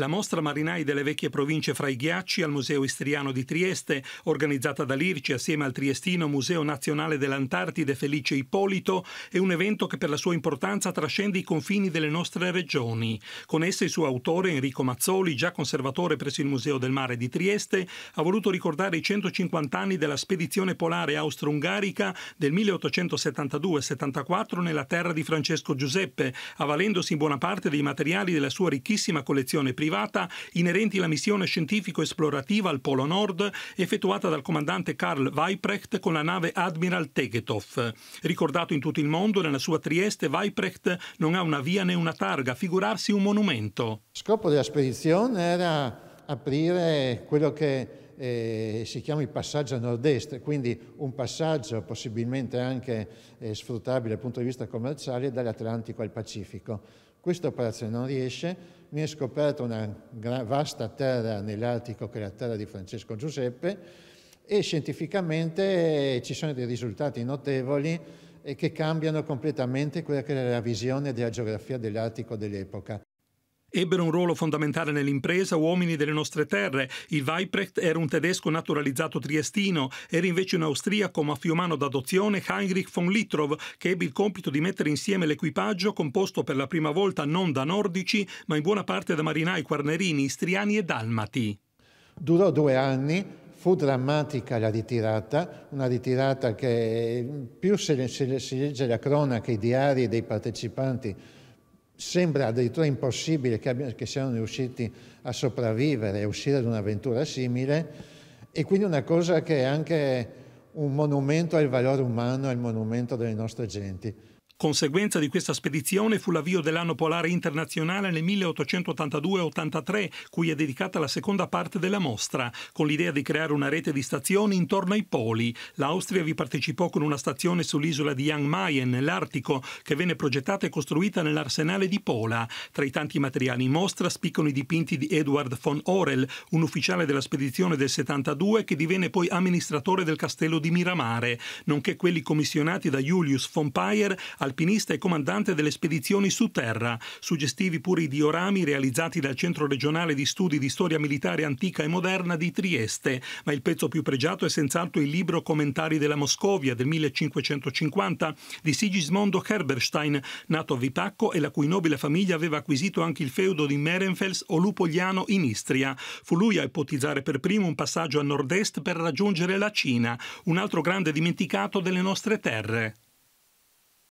La mostra Marinai delle vecchie province fra i ghiacci al Museo Istriano di Trieste, organizzata da Lirci assieme al Triestino Museo Nazionale dell'Antartide Felice Ippolito, è un evento che per la sua importanza trascende i confini delle nostre regioni. Con essa il suo autore Enrico Mazzoli, già conservatore presso il Museo del Mare di Trieste, ha voluto ricordare i 150 anni della spedizione polare austro-ungarica del 1872-74 nella terra di Francesco Giuseppe, avvalendosi in buona parte dei materiali della sua ricchissima collezione privata privata inerenti alla missione scientifico-esplorativa al Polo Nord effettuata dal comandante Karl Weiprecht con la nave Admiral Tegetov. Ricordato in tutto il mondo, nella sua Trieste Weiprecht non ha una via né una targa, figurarsi un monumento. scopo della spedizione era aprire quello che eh, si chiama il passaggio a nord-est, quindi un passaggio possibilmente anche eh, sfruttabile dal punto di vista commerciale dall'Atlantico al Pacifico. Questa operazione non riesce, viene scoperta una vasta terra nell'Artico che è la terra di Francesco Giuseppe e scientificamente ci sono dei risultati notevoli eh, che cambiano completamente quella che era la visione della geografia dell'Artico dell'epoca. Ebbero un ruolo fondamentale nell'impresa uomini delle nostre terre. Il Weiprecht era un tedesco naturalizzato triestino, era invece un austriaco ma fiumano d'adozione Heinrich von Littrow, che ebbe il compito di mettere insieme l'equipaggio composto per la prima volta non da nordici, ma in buona parte da marinai quarnerini, istriani e dalmati. Durò due anni, fu drammatica la ritirata, una ritirata che eh, più si legge la cronaca, i diari dei partecipanti sembra addirittura impossibile che, abbiano, che siano riusciti a sopravvivere e uscire da un'avventura simile e quindi una cosa che è anche un monumento al valore umano, al monumento delle nostre genti. Conseguenza di questa spedizione fu l'avvio dell'anno polare internazionale nel 1882-83, cui è dedicata la seconda parte della mostra, con l'idea di creare una rete di stazioni intorno ai poli. L'Austria vi partecipò con una stazione sull'isola di Jan Mayen, nell'Artico, che venne progettata e costruita nell'arsenale di Pola. Tra i tanti materiali in mostra spiccano i dipinti di Edward von Orel, un ufficiale della spedizione del 72 che divenne poi amministratore del castello di di Miramare, nonché quelli commissionati da Julius von Payer, alpinista e comandante delle spedizioni su terra, suggestivi pure i diorami realizzati dal Centro regionale di studi di storia militare antica e moderna di Trieste, ma il pezzo più pregiato è senz'altro il libro Commentari della Moscovia del 1550 di Sigismondo Herberstein, nato a Vipacco e la cui nobile famiglia aveva acquisito anche il feudo di Merenfels o Lupogliano in Istria. Fu lui a ipotizzare per primo un passaggio a nord-est per raggiungere la Cina, un altro grande dimenticato delle nostre terre,